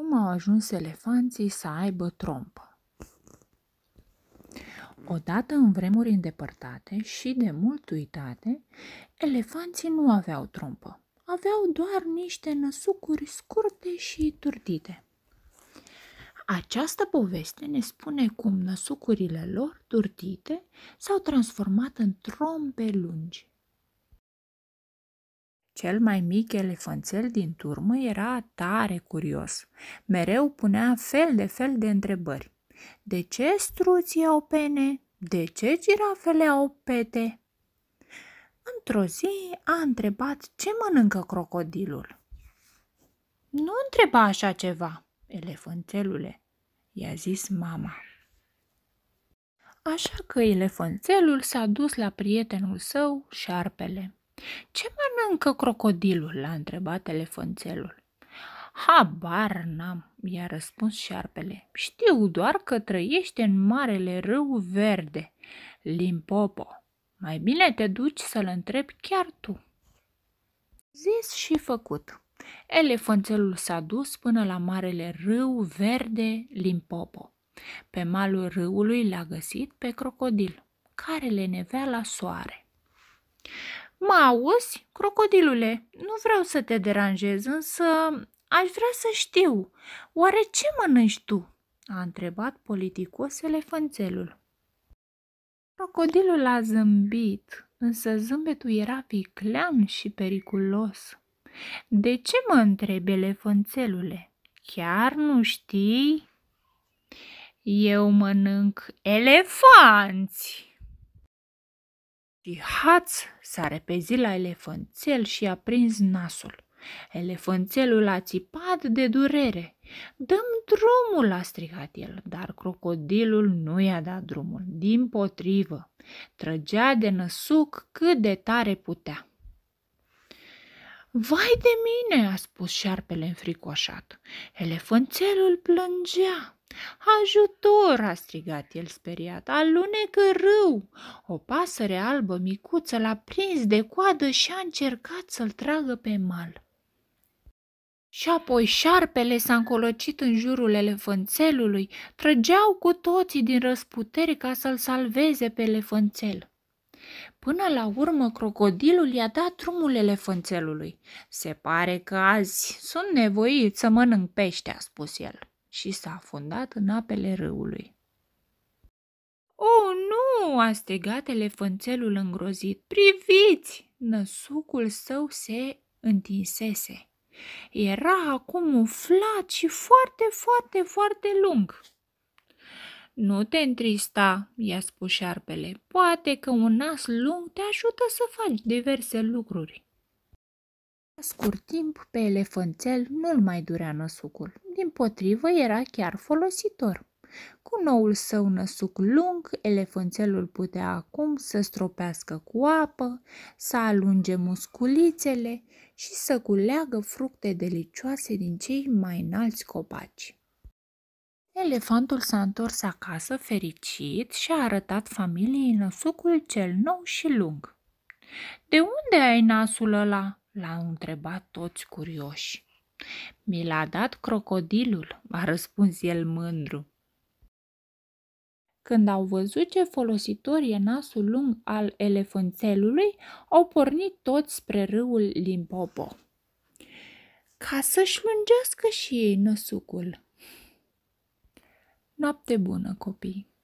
Cum au ajuns elefanții să aibă trompă? Odată în vremuri îndepărtate și de mult uitate, elefanții nu aveau trompă. Aveau doar niște năsucuri scurte și turdite. Această poveste ne spune cum năsucurile lor turdite s-au transformat în trompe lungi. Cel mai mic elefanțel din turmă era tare curios. Mereu punea fel de fel de întrebări. De ce struții au pene? De ce girafele au pete? Într-o zi a întrebat ce mănâncă crocodilul. Nu întreba așa ceva, elefanțelule, i-a zis mama. Așa că elefanțelul s-a dus la prietenul său, șarpele. Ce mănâncă crocodilul?" l-a întrebat elefanțelul. Habar n-am, i-a răspuns șarpele. Știu doar că trăiește în marele râu verde, Limpopo. Mai bine te duci să-l întrebi chiar tu. Zis și făcut. Elefanțelul s-a dus până la marele râu verde, Limpopo. Pe malul râului l-a găsit pe crocodil, care le nevea la soare. Mă auzi, crocodilule? Nu vreau să te deranjez, însă aș vrea să știu. Oare ce mănânci tu? a întrebat politicos elefanțelul. Crocodilul a zâmbit, însă zâmbetul era viclean și periculos. De ce mă întrebi, elefanțelule? Chiar nu știi? Eu mănânc elefanți! Și haț s-a repezit la elefanțel și a prins nasul. Elefanțelul a țipat de durere. Dăm drumul, a strigat el, dar crocodilul nu i-a dat drumul. Din potrivă, trăgea de năsuc cât de tare putea. Vai de mine!" a spus șarpele înfricoșat. Elefanțelul plângea. Ajutor!" a strigat el speriat. Alunecă râu!" O pasăre albă micuță l-a prins de coadă și a încercat să-l tragă pe mal. Și apoi șarpele s-a încolocit în jurul elefanțelului, trăgeau cu toții din răsputeri ca să-l salveze pe elefanțel. Până la urmă, crocodilul i-a dat drumul elefanțelului. Se pare că azi sunt nevoit să mănânc pește, a spus el și s-a afundat în apele râului. Oh, nu!" a strigat elefanțelul îngrozit. Priviți! Năsucul său se întinsese. Era acum umflat și foarte, foarte, foarte lung. Nu te întrista, i-a spus șarpele. Poate că un nas lung te ajută să faci diverse lucruri. La scurt timp, pe elefanțel nu-l mai durea năsucul. Din potrivă, era chiar folositor. Cu noul său năsuc lung, elefanțelul putea acum să stropească cu apă, să alunge musculițele și să culeagă fructe delicioase din cei mai înalți copaci. Elefantul s-a întors acasă fericit și a arătat familiei năsucul cel nou și lung. De unde ai nasul ăla?" l-au întrebat toți curioși. Mi l-a dat crocodilul," a răspuns el mândru. Când au văzut ce folositor e nasul lung al elefanțelului, au pornit toți spre râul Limpopo. Ca să-și lungească și ei năsucul, Noapte bună, copii!